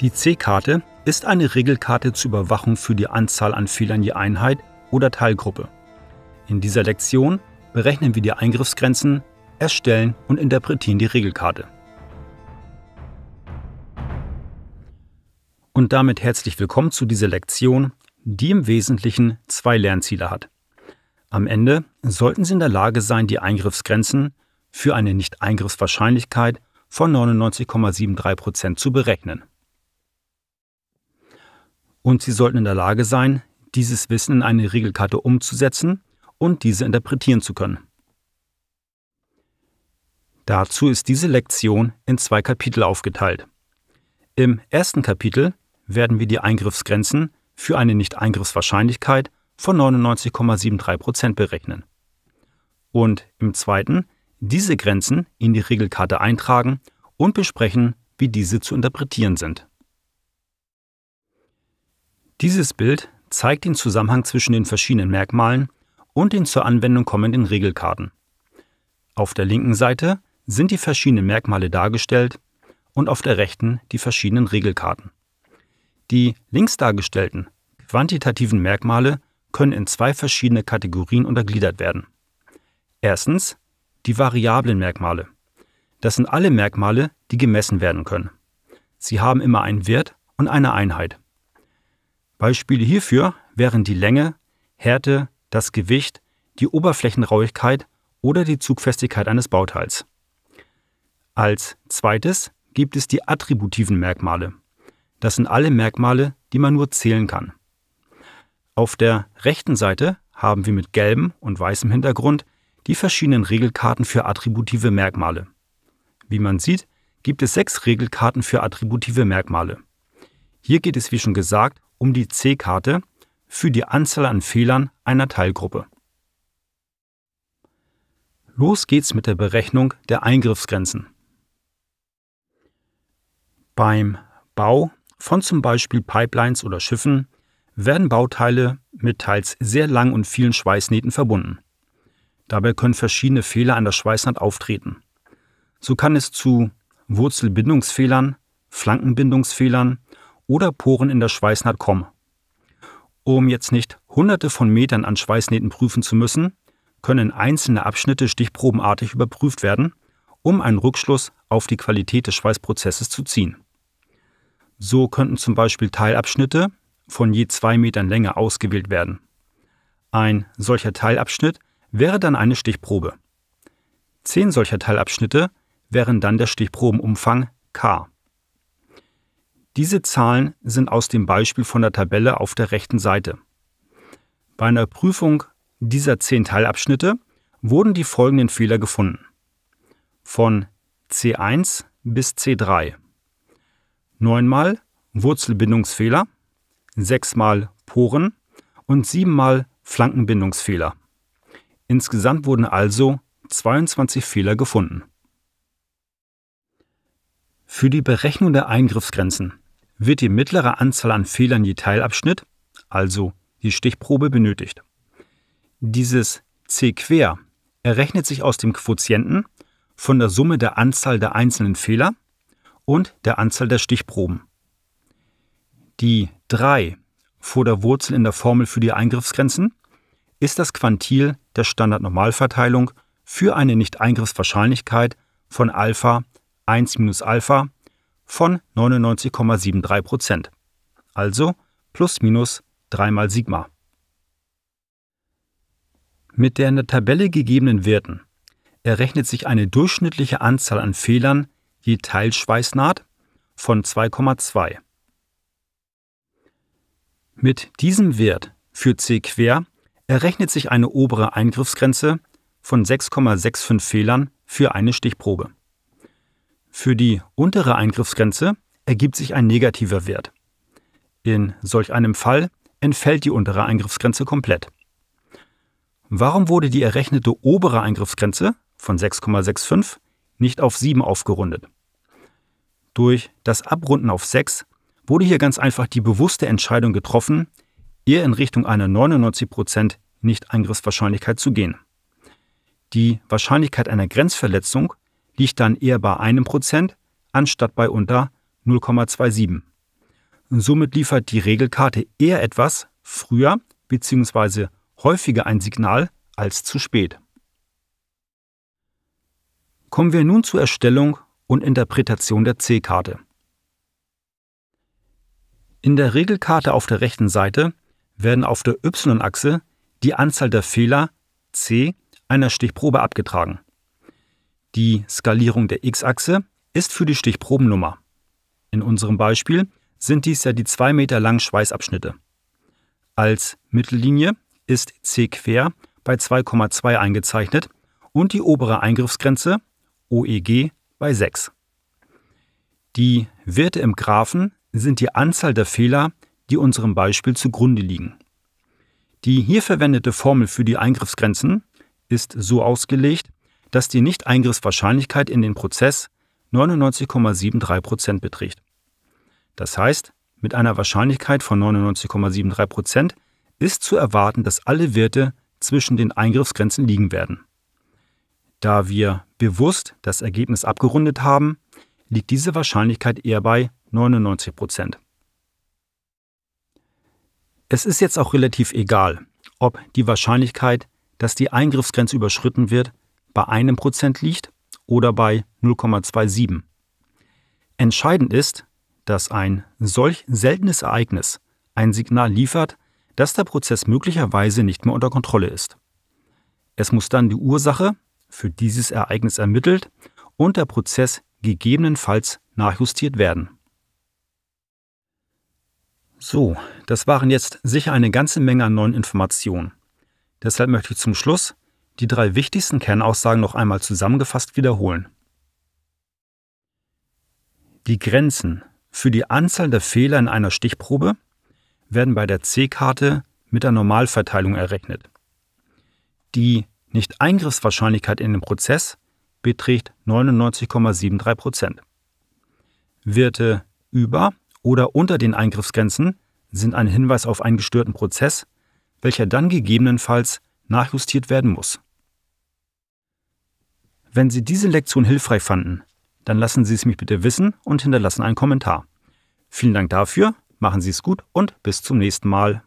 Die C-Karte ist eine Regelkarte zur Überwachung für die Anzahl an Fehlern je Einheit oder Teilgruppe. In dieser Lektion berechnen wir die Eingriffsgrenzen, erstellen und interpretieren die Regelkarte. Und damit herzlich willkommen zu dieser Lektion, die im Wesentlichen zwei Lernziele hat. Am Ende sollten Sie in der Lage sein, die Eingriffsgrenzen für eine Nicht-Eingriffswahrscheinlichkeit von 99,73% zu berechnen und sie sollten in der Lage sein, dieses Wissen in eine Regelkarte umzusetzen und diese interpretieren zu können. Dazu ist diese Lektion in zwei Kapitel aufgeteilt. Im ersten Kapitel werden wir die Eingriffsgrenzen für eine Nicht-Eingriffswahrscheinlichkeit von 99,73% berechnen. Und im zweiten diese Grenzen in die Regelkarte eintragen und besprechen, wie diese zu interpretieren sind. Dieses Bild zeigt den Zusammenhang zwischen den verschiedenen Merkmalen und den zur Anwendung kommenden Regelkarten. Auf der linken Seite sind die verschiedenen Merkmale dargestellt und auf der rechten die verschiedenen Regelkarten. Die links dargestellten quantitativen Merkmale können in zwei verschiedene Kategorien untergliedert werden. Erstens die variablen Merkmale. Das sind alle Merkmale, die gemessen werden können. Sie haben immer einen Wert und eine Einheit. Beispiele hierfür wären die Länge, Härte, das Gewicht, die Oberflächenrauigkeit oder die Zugfestigkeit eines Bauteils. Als zweites gibt es die attributiven Merkmale. Das sind alle Merkmale, die man nur zählen kann. Auf der rechten Seite haben wir mit gelbem und weißem Hintergrund die verschiedenen Regelkarten für attributive Merkmale. Wie man sieht, gibt es sechs Regelkarten für attributive Merkmale. Hier geht es, wie schon gesagt, um die C-Karte für die Anzahl an Fehlern einer Teilgruppe. Los geht's mit der Berechnung der Eingriffsgrenzen. Beim Bau von zum Beispiel Pipelines oder Schiffen werden Bauteile mit teils sehr langen und vielen Schweißnähten verbunden. Dabei können verschiedene Fehler an der Schweißnaht auftreten. So kann es zu Wurzelbindungsfehlern, Flankenbindungsfehlern oder Poren in der Schweißnaht kommen. Um jetzt nicht hunderte von Metern an Schweißnähten prüfen zu müssen, können einzelne Abschnitte stichprobenartig überprüft werden, um einen Rückschluss auf die Qualität des Schweißprozesses zu ziehen. So könnten zum Beispiel Teilabschnitte von je zwei Metern Länge ausgewählt werden. Ein solcher Teilabschnitt wäre dann eine Stichprobe. Zehn solcher Teilabschnitte wären dann der Stichprobenumfang K. Diese Zahlen sind aus dem Beispiel von der Tabelle auf der rechten Seite. Bei einer Prüfung dieser zehn Teilabschnitte wurden die folgenden Fehler gefunden. Von C1 bis C3. Neunmal Wurzelbindungsfehler, sechsmal Poren und siebenmal Flankenbindungsfehler. Insgesamt wurden also 22 Fehler gefunden. Für die Berechnung der Eingriffsgrenzen wird die mittlere Anzahl an Fehlern je Teilabschnitt, also die Stichprobe, benötigt. Dieses C quer errechnet sich aus dem Quotienten von der Summe der Anzahl der einzelnen Fehler und der Anzahl der Stichproben. Die 3 vor der Wurzel in der Formel für die Eingriffsgrenzen ist das Quantil der Standardnormalverteilung für eine Nicht-Eingriffswahrscheinlichkeit von Alpha 1 minus Alpha von 99,73 Prozent, also plus minus 3 mal Sigma. Mit der in der Tabelle gegebenen Werten errechnet sich eine durchschnittliche Anzahl an Fehlern je Teilschweißnaht von 2,2. Mit diesem Wert für C quer errechnet sich eine obere Eingriffsgrenze von 6,65 Fehlern für eine Stichprobe. Für die untere Eingriffsgrenze ergibt sich ein negativer Wert. In solch einem Fall entfällt die untere Eingriffsgrenze komplett. Warum wurde die errechnete obere Eingriffsgrenze von 6,65 nicht auf 7 aufgerundet? Durch das Abrunden auf 6 wurde hier ganz einfach die bewusste Entscheidung getroffen, eher in Richtung einer 99% Nicht-Eingriffswahrscheinlichkeit zu gehen. Die Wahrscheinlichkeit einer Grenzverletzung liegt dann eher bei einem Prozent anstatt bei unter 0,27. somit liefert die Regelkarte eher etwas früher bzw. häufiger ein Signal als zu spät. Kommen wir nun zur Erstellung und Interpretation der C-Karte. In der Regelkarte auf der rechten Seite werden auf der Y-Achse die Anzahl der Fehler C einer Stichprobe abgetragen die Skalierung der x-Achse ist für die Stichprobennummer. In unserem Beispiel sind dies ja die 2 Meter langen Schweißabschnitte. Als Mittellinie ist C quer bei 2,2 eingezeichnet und die obere Eingriffsgrenze OEG bei 6. Die Werte im Graphen sind die Anzahl der Fehler, die unserem Beispiel zugrunde liegen. Die hier verwendete Formel für die Eingriffsgrenzen ist so ausgelegt, dass die Nicht-Eingriffswahrscheinlichkeit in den Prozess 99,73 beträgt. Das heißt, mit einer Wahrscheinlichkeit von 99,73 ist zu erwarten, dass alle Werte zwischen den Eingriffsgrenzen liegen werden. Da wir bewusst das Ergebnis abgerundet haben, liegt diese Wahrscheinlichkeit eher bei 99 Es ist jetzt auch relativ egal, ob die Wahrscheinlichkeit, dass die Eingriffsgrenze überschritten wird, bei einem Prozent liegt oder bei 0,27. Entscheidend ist, dass ein solch seltenes Ereignis ein Signal liefert, dass der Prozess möglicherweise nicht mehr unter Kontrolle ist. Es muss dann die Ursache für dieses Ereignis ermittelt und der Prozess gegebenenfalls nachjustiert werden. So, das waren jetzt sicher eine ganze Menge an neuen Informationen. Deshalb möchte ich zum Schluss die drei wichtigsten Kernaussagen noch einmal zusammengefasst wiederholen. Die Grenzen für die Anzahl der Fehler in einer Stichprobe werden bei der C-Karte mit der Normalverteilung errechnet. Die Nicht-Eingriffswahrscheinlichkeit in den Prozess beträgt 99,73 Werte über oder unter den Eingriffsgrenzen sind ein Hinweis auf einen gestörten Prozess, welcher dann gegebenenfalls nachjustiert werden muss. Wenn Sie diese Lektion hilfreich fanden, dann lassen Sie es mich bitte wissen und hinterlassen einen Kommentar. Vielen Dank dafür, machen Sie es gut und bis zum nächsten Mal.